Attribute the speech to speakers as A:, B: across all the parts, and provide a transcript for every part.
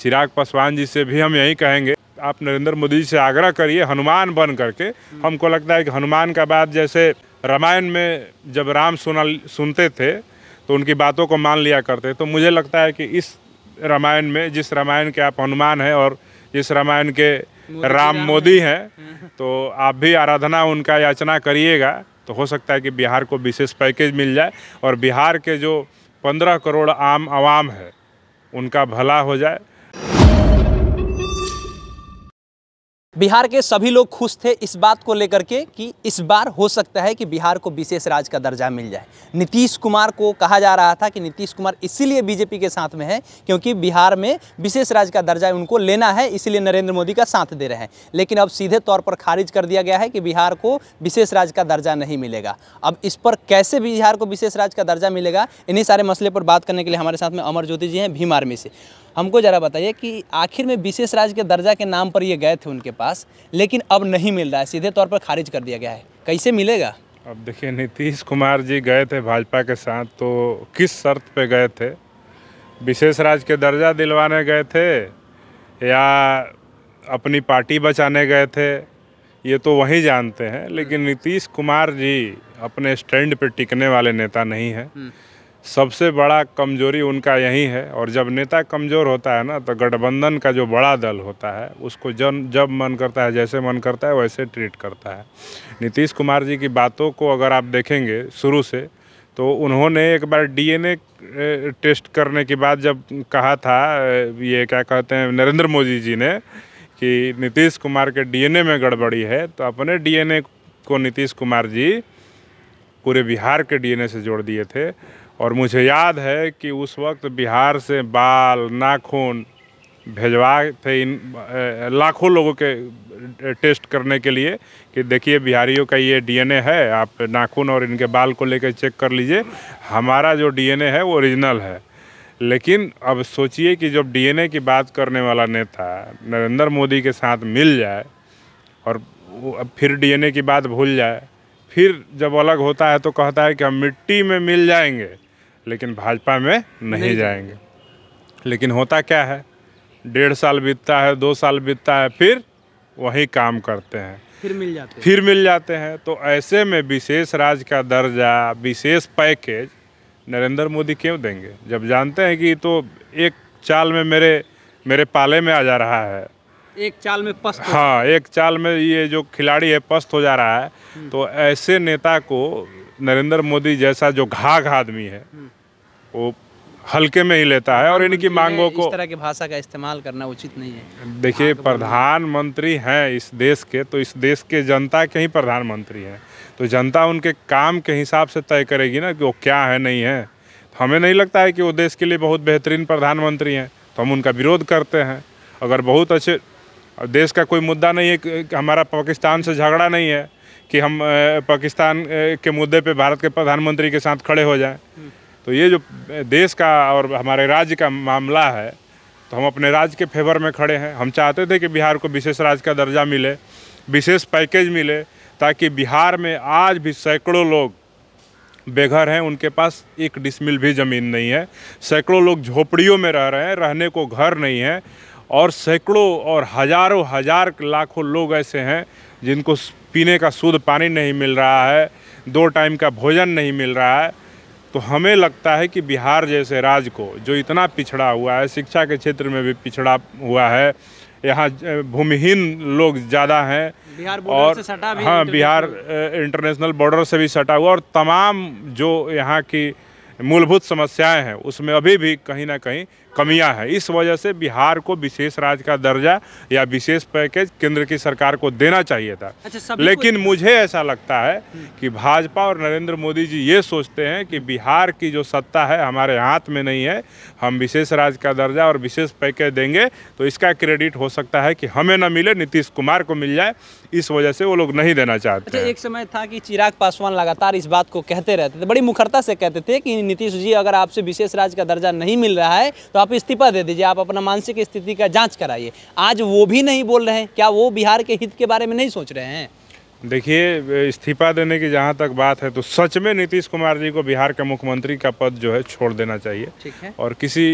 A: चिराग पासवान जी से भी हम यही कहेंगे आप नरेंद्र मोदी जी से आग्रह करिए हनुमान बन करके हमको लगता है कि हनुमान का बात जैसे रामायण में जब राम सुना सुनते थे तो उनकी बातों को मान लिया करते तो मुझे लगता है कि इस रामायण में जिस रामायण के आप हनुमान हैं और जिस रामायण के राम मोदी हैं तो आप भी आराधना उनका याचना करिएगा तो हो सकता है कि बिहार को विशेष पैकेज मिल जाए और बिहार के जो पंद्रह करोड़ आम आवाम है उनका भला हो जाए बिहार के सभी लोग खुश थे इस बात
B: को लेकर के कि इस बार हो सकता है कि बिहार को विशेष राज्य का दर्जा मिल जाए नीतीश कुमार को कहा जा रहा था कि नीतीश कुमार इसीलिए बीजेपी के साथ में है क्योंकि बिहार में विशेष राज्य का दर्जा उनको लेना है इसीलिए नरेंद्र मोदी का साथ दे रहे हैं लेकिन अब सीधे तौर पर खारिज कर दिया गया है कि बिहार को विशेष राज्य का दर्जा नहीं मिलेगा अब इस पर कैसे बिहार को विशेष राज्य का दर्जा मिलेगा इन्हीं सारे मसले पर बात करने के लिए हमारे साथ में अमर ज्योति जी हैं भीम आर्मी से हमको ज़रा बताइए कि आखिर में विशेष राज्य के दर्जा के नाम पर ये गए थे उनके पास लेकिन अब नहीं मिल रहा है सीधे तौर पर खारिज कर दिया गया है
A: कैसे मिलेगा अब देखिए नीतीश कुमार जी गए थे भाजपा के साथ तो किस शर्त पे गए थे विशेष राज के दर्जा दिलवाने गए थे या अपनी पार्टी बचाने गए थे ये तो वही जानते हैं लेकिन नीतीश कुमार जी अपने स्टैंड पे टिकने वाले नेता नहीं हैं हम्म। सबसे बड़ा कमजोरी उनका यही है और जब नेता कमज़ोर होता है ना तो गठबंधन का जो बड़ा दल होता है उसको जन जब मन करता है जैसे मन करता है वैसे ट्रीट करता है नीतीश कुमार जी की बातों को अगर आप देखेंगे शुरू से तो उन्होंने एक बार डीएनए टेस्ट करने के बाद जब कहा था ये क्या कहते हैं नरेंद्र मोदी जी ने कि नीतीश कुमार के डी में गड़बड़ी है तो अपने डी को नीतीश कुमार जी पूरे बिहार के डी से जोड़ दिए थे और मुझे याद है कि उस वक्त बिहार से बाल नाखून भेजवा थे इन लाखों लोगों के टेस्ट करने के लिए कि देखिए बिहारियों का ये डीएनए है आप नाखून और इनके बाल को लेकर चेक कर लीजिए हमारा जो डीएनए है वो ओरिजिनल है लेकिन अब सोचिए कि जब डीएनए की बात करने वाला नेता नरेंद्र मोदी के साथ मिल जाए और अब फिर डीएनए की बात भूल जाए फिर जब अलग होता है तो कहता है कि हम मिट्टी में मिल जाएंगे लेकिन भाजपा में नहीं, नहीं जाएंगे लेकिन होता क्या है डेढ़ साल बीतता है दो साल बीतता है फिर वही काम करते हैं फिर मिल जाते हैं फिर मिल जाते हैं तो ऐसे में विशेष राज्य का दर्जा विशेष पैकेज नरेंद्र मोदी क्यों देंगे जब जानते हैं कि तो एक चाल में मेरे मेरे पाले में आ जा रहा है
B: एक चाल में पस्त हाँ
A: एक चाल में ये जो खिलाड़ी है पस्त हो जा रहा है हम्म। तो ऐसे नेता को नरेंद्र मोदी जैसा जो घाघ आदमी है हम्म। वो हल्के में ही लेता है और इनकी मांगों को इस
B: तरह की भाषा का इस्तेमाल करना उचित नहीं है
A: देखिए प्रधानमंत्री हैं इस देश के तो इस देश के जनता के ही प्रधानमंत्री हैं तो जनता उनके काम के हिसाब से तय करेगी ना कि वो क्या है नहीं है तो हमें नहीं लगता है कि वो देश के लिए बहुत बेहतरीन प्रधानमंत्री हैं तो हम उनका विरोध करते हैं अगर बहुत अच्छे देश का कोई मुद्दा नहीं है कि हमारा पाकिस्तान से झगड़ा नहीं है कि हम पाकिस्तान के मुद्दे पर भारत के प्रधानमंत्री के साथ खड़े हो जाएँ हम्म। तो ये जो देश का और हमारे राज्य का मामला है तो हम अपने राज्य के फेवर में खड़े हैं हम चाहते थे कि बिहार को विशेष राज्य का दर्जा मिले विशेष पैकेज मिले ताकि बिहार में आज भी सैकड़ों लोग बेघर हैं उनके पास एक डिसमिल भी ज़मीन नहीं है सैकड़ों लोग झोपड़ियों में रह रहे हैं रहने को घर नहीं है और सैकड़ों और हजारों हजार लाखों लोग ऐसे हैं जिनको पीने का शुद्ध पानी नहीं मिल रहा है दो टाइम का भोजन नहीं मिल रहा है तो हमें लगता है कि बिहार जैसे राज्य को जो इतना पिछड़ा हुआ है शिक्षा के क्षेत्र में भी पिछड़ा हुआ है यहाँ भूमिहीन लोग ज़्यादा हैं
B: बिहार और से सटा भी हाँ बिहार
A: इंटरनेशनल बॉर्डर से भी सटा हुआ और तमाम जो यहाँ की मूलभूत समस्याएं हैं उसमें अभी भी कहीं ना कहीं कमियां हैं इस वजह से बिहार को विशेष राज्य का दर्जा या विशेष पैकेज केंद्र की सरकार को देना चाहिए था अच्छा, लेकिन मुझे ऐसा लगता है कि भाजपा और नरेंद्र मोदी जी ये सोचते हैं कि बिहार की जो सत्ता है हमारे हाथ में नहीं है हम विशेष राज्य का दर्जा और विशेष पैकेज देंगे तो इसका क्रेडिट हो सकता है कि हमें न मिले नीतीश कुमार को मिल जाए इस वजह से वो लोग नहीं देना चाहते अच्छा, एक
B: समय था कि चिराग पासवान लगातार इस बात को कहते रहते थे बड़ी मुखरता से कहते थे कि नीतीश जी अगर आपसे विशेष राज्य का दर्जा नहीं मिल रहा है तो आप आप इस्तीफा दे दीजिए आप अपना मानसिक स्थिति का जाँच कराइए आज वो भी नहीं बोल रहे हैं क्या वो बिहार के हित के बारे में नहीं सोच रहे हैं
A: देखिए इस्तीफा देने की जहाँ तक बात है तो सच में नीतीश कुमार जी को बिहार के मुख्यमंत्री का पद जो है छोड़ देना चाहिए और किसी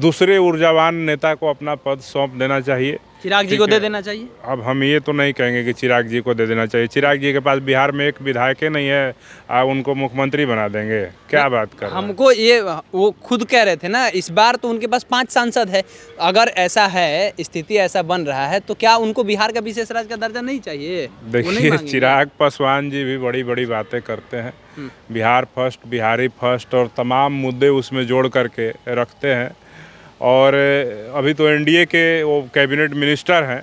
A: दूसरे ऊर्जावान नेता को अपना पद सौंप देना चाहिए चिराग जी को दे देना चाहिए अब हम ये तो नहीं कहेंगे कि चिराग जी को दे देना चाहिए चिराग जी के पास बिहार में एक विधायक ही नहीं है आप उनको मुख्यमंत्री बना देंगे क्या बात कर
B: हमको ये वो खुद कह रहे थे ना इस बार तो उनके पास पांच सांसद है अगर ऐसा है स्थिति ऐसा बन रहा है तो क्या उनको बिहार का विशेष राज्य का दर्जा नहीं चाहिए देखिए चिराग
A: पासवान जी भी बड़ी बड़ी बातें करते हैं हम्म। बिहार फर्स्ट बिहारी फर्स्ट और तमाम मुद्दे उसमें जोड़ करके रखते हैं और अभी तो एनडीए के वो कैबिनेट मिनिस्टर हैं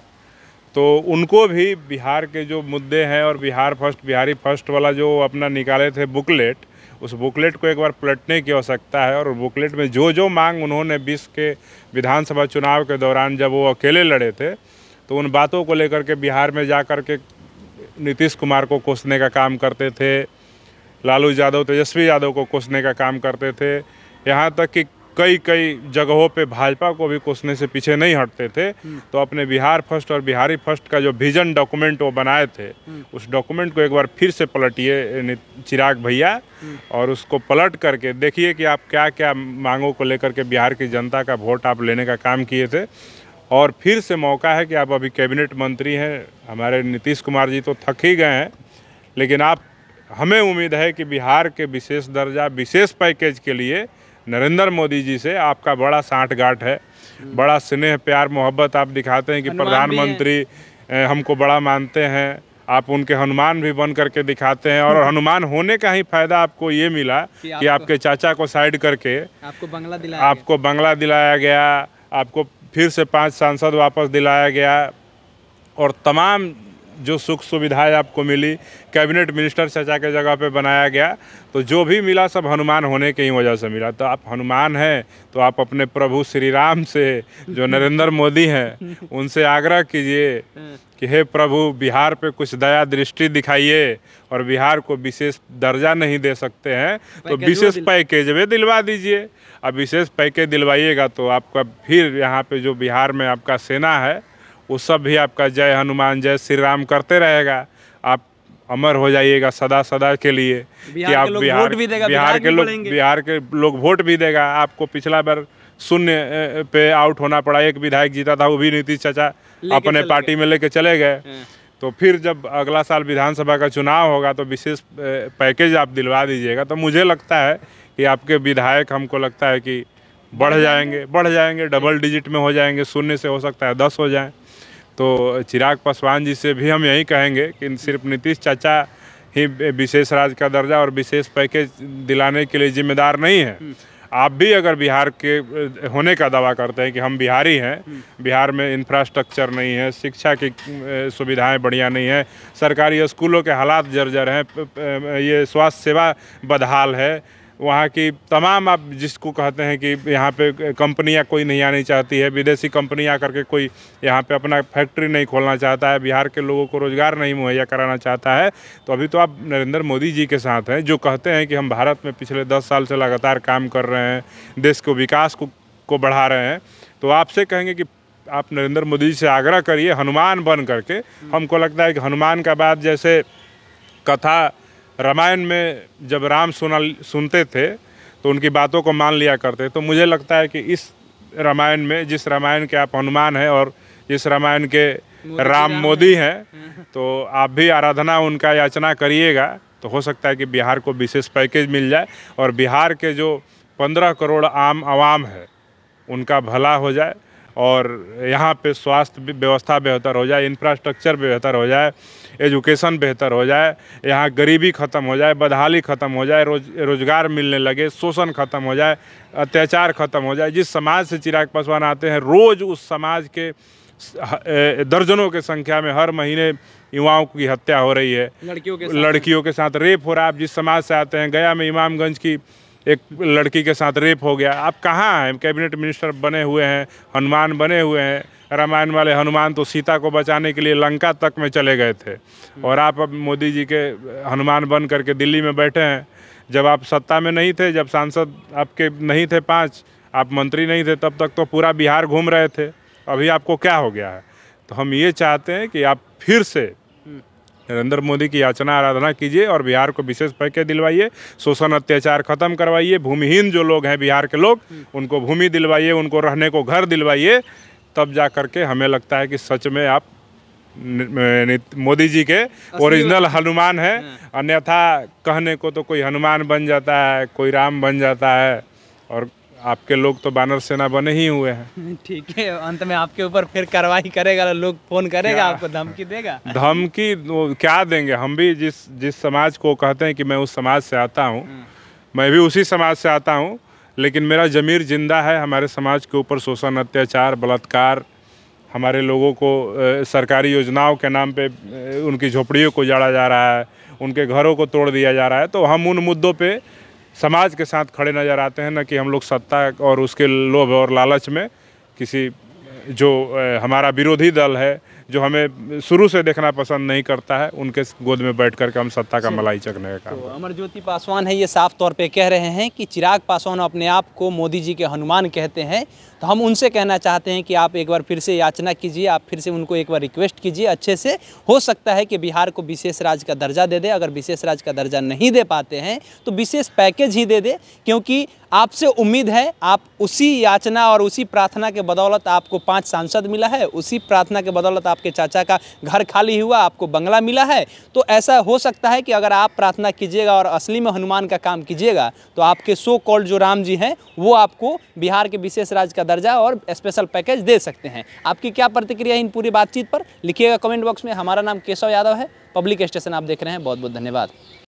A: तो उनको भी बिहार के जो मुद्दे हैं और बिहार फर्स्ट बिहारी फर्स्ट वाला जो अपना निकाले थे बुकलेट उस बुकलेट को एक बार पलटने की आवश्यकता है और बुकलेट में जो जो मांग उन्होंने बीस के विधानसभा चुनाव के दौरान जब वो अकेले लड़े थे तो उन बातों को लेकर के बिहार में जा कर के नीतीश कुमार को कोसने का काम करते थे लालू यादव तेजस्वी यादव को कोसने का काम करते थे यहाँ तक कि कई कई जगहों पे भाजपा को भी कोसने से पीछे नहीं हटते थे हम्म। तो अपने बिहार फर्स्ट और बिहारी फर्स्ट का जो विजन डॉक्यूमेंट वो बनाए थे हम्म। उस डॉक्यूमेंट को एक बार फिर से पलटिए चिराग भैया हम्म। और उसको पलट करके देखिए कि आप क्या क्या मांगों को लेकर के बिहार की जनता का वोट आप लेने का काम किए थे और फिर से मौका है कि आप अभी कैबिनेट मंत्री हैं हमारे नीतीश कुमार जी तो थक ही गए हैं लेकिन आप हमें उम्मीद है कि बिहार के विशेष दर्जा विशेष पैकेज के लिए नरेंद्र मोदी जी से आपका बड़ा साठ गांठ है बड़ा स्नेह प्यार मोहब्बत आप दिखाते हैं कि प्रधानमंत्री हमको बड़ा मानते हैं आप उनके हनुमान भी बन करके दिखाते हैं और हम्म। हनुमान होने का ही फायदा आपको ये मिला कि, कि आपके चाचा को साइड करके
B: आपको बंगला दिलाया आपको
A: बंगला दिलाया गया आपको फिर से पांच सांसद वापस दिलाया गया और तमाम जो सुख सुविधाएं आपको मिली कैबिनेट मिनिस्टर चचा के जगह पे बनाया गया तो जो भी मिला सब हनुमान होने के ही वजह से मिला तो आप हनुमान हैं तो आप अपने प्रभु श्री राम से जो नरेंद्र मोदी हैं उनसे आग्रह कीजिए हाँ। कि हे प्रभु बिहार पे कुछ दया दृष्टि दिखाइए और बिहार को विशेष दर्जा नहीं दे सकते हैं तो विशेष पैकेज वे दिलवा दीजिए अब विशेष पैकेज दिलवाइएगा तो आपका फिर यहाँ पे जो बिहार में आपका सेना है वो सब भी आपका जय हनुमान जय श्री राम करते रहेगा आप अमर हो जाइएगा सदा सदा के लिए कि आप बिहार बिहार, बिहार के लोग बिहार के लोग वोट भी देगा आपको पिछला बार शून्य पे आउट होना पड़ा एक विधायक जीता था वो भी नीतीश चाचा अपने पार्टी में लेके चले गए हाँ। तो फिर जब अगला साल विधानसभा का चुनाव होगा तो विशेष पैकेज आप दिलवा दीजिएगा तो मुझे लगता है कि आपके विधायक हमको लगता है कि बढ़ जाएंगे बढ़ जाएंगे डबल डिजिट में हो जाएंगे शून्य से हो सकता है दस हो जाएं तो चिराग पासवान जी से भी हम यही कहेंगे कि सिर्फ नीतीश चाचा ही विशेष राज का दर्जा और विशेष पैकेज दिलाने के लिए जिम्मेदार नहीं है हम्म। आप भी अगर बिहार के होने का दावा करते हैं कि हम बिहारी हैं हम्म। बिहार में इंफ्रास्ट्रक्चर नहीं है शिक्षा की सुविधाएं बढ़िया नहीं है सरकारी स्कूलों के हालात जर्जर हैं ये स्वास्थ्य सेवा बदहाल है वहाँ की तमाम आप जिसको कहते हैं कि यहाँ पे कंपनियाँ कोई नहीं आनी चाहती है विदेशी कंपनी आकर के कोई यहाँ पे अपना फैक्ट्री नहीं खोलना चाहता है बिहार के लोगों को रोज़गार नहीं मुहैया कराना चाहता है तो अभी तो आप नरेंद्र मोदी जी के साथ हैं जो कहते हैं कि हम भारत में पिछले दस साल से लगातार काम कर रहे हैं देश को विकास को को बढ़ा रहे हैं तो आपसे कहेंगे कि आप नरेंद्र मोदी जी से आग्रह करिए हनुमान बन करके हमको लगता है कि हनुमान का बाद जैसे कथा रामायण में जब राम सुना सुनते थे तो उनकी बातों को मान लिया करते तो मुझे लगता है कि इस रामायण में जिस रामायण के आप हनुमान हैं और जिस रामायण के राम मोदी हैं तो आप भी आराधना उनका याचना करिएगा तो हो सकता है कि बिहार को विशेष पैकेज मिल जाए और बिहार के जो पंद्रह करोड़ आम आवाम है उनका भला हो जाए और यहाँ पे स्वास्थ्य व्यवस्था बेहतर हो जाए इंफ्रास्ट्रक्चर बेहतर हो जाए एजुकेशन बेहतर हो जाए यहाँ गरीबी ख़त्म हो जाए बदहाली ख़त्म हो जाए रोज रोज़गार मिलने लगे शोषण ख़त्म हो जाए अत्याचार ख़त्म हो जाए जिस समाज से चिराग पासवान आते हैं रोज़ उस समाज के दर्जनों के संख्या में हर महीने युवाओं की हत्या हो रही है लड़कियों के लड़कियों के साथ रेप हो रहा है आप जिस समाज से आते हैं गया में इमामगंज की एक लड़की के साथ रेप हो गया आप कहाँ हैं कैबिनेट मिनिस्टर बने हुए हैं हनुमान बने हुए हैं रामायण वाले हनुमान तो सीता को बचाने के लिए लंका तक में चले गए थे और आप अब मोदी जी के हनुमान बन करके दिल्ली में बैठे हैं जब आप सत्ता में नहीं थे जब सांसद आपके नहीं थे पाँच आप मंत्री नहीं थे तब तक तो पूरा बिहार घूम रहे थे अभी आपको क्या हो गया है तो हम ये चाहते हैं कि आप फिर से नरेंद्र मोदी की याचना आराधना कीजिए और बिहार को विशेष पैकेज दिलवाइए शोषण अत्याचार खत्म करवाइए भूमिहीन जो लोग हैं बिहार के लोग उनको भूमि दिलवाइए उनको रहने को घर दिलवाइए तब जा करके हमें लगता है कि सच में आप मोदी जी के ओरिजिनल हनुमान है हाँ। अन्यथा कहने को तो कोई हनुमान बन जाता है कोई राम बन जाता है और आपके लोग तो बानर सेना बने ही हुए हैं
B: ठीक है अंत में आपके
A: ऊपर फिर कार्रवाई करेगा लोग फोन करेगा आपको
B: धमकी देगा
A: धमकी क्या देंगे हम भी जिस जिस समाज को कहते हैं कि मैं उस समाज से आता हूँ हम्म। मैं भी उसी समाज से आता हूँ लेकिन मेरा ज़मीर जिंदा है हमारे समाज के ऊपर शोषण अत्याचार बलात्कार हमारे लोगों को सरकारी योजनाओं के नाम पे उनकी झोपड़ियों को जाड़ा जा रहा है उनके घरों को तोड़ दिया जा रहा है तो हम उन मुद्दों पे समाज के साथ खड़े नज़र आते हैं न कि हम लोग सत्ता और उसके लोभ और लालच में किसी जो हमारा विरोधी दल है जो हमें शुरू से देखना पसंद नहीं करता है उनके गोद में बैठ करके हम सत्ता का मलाई चकने का काम तो
B: अमर ज्योति पासवान है ये साफ तौर पे कह रहे हैं कि चिराग पासवान अपने आप को मोदी जी के हनुमान कहते हैं तो हम उनसे कहना चाहते हैं कि आप एक बार फिर से याचना कीजिए आप फिर से उनको एक बार रिक्वेस्ट कीजिए अच्छे से हो सकता है कि बिहार को विशेष राज्य का दर्जा दे दे अगर विशेष राज्य का दर्जा नहीं दे पाते हैं तो विशेष पैकेज ही दे दे क्योंकि आपसे उम्मीद है आप उसी याचना और उसी प्रार्थना के बदौलत आपको पाँच सांसद मिला है उसी प्रार्थना के बदौलत आपके चाचा का घर खाली हुआ आपको बंगला मिला है तो ऐसा हो सकता है कि अगर आप प्रार्थना कीजिएगा और असली में हनुमान का काम कीजिएगा तो आपके सो कॉल्ड जो राम जी हैं वो आपको बिहार के विशेष राज्य का दर्जा और स्पेशल पैकेज दे सकते हैं आपकी क्या प्रतिक्रिया इन पूरी बातचीत पर लिखिएगा कमेंट बॉक्स में हमारा नाम केशव यादव है पब्लिक स्टेशन आप देख रहे हैं बहुत बहुत धन्यवाद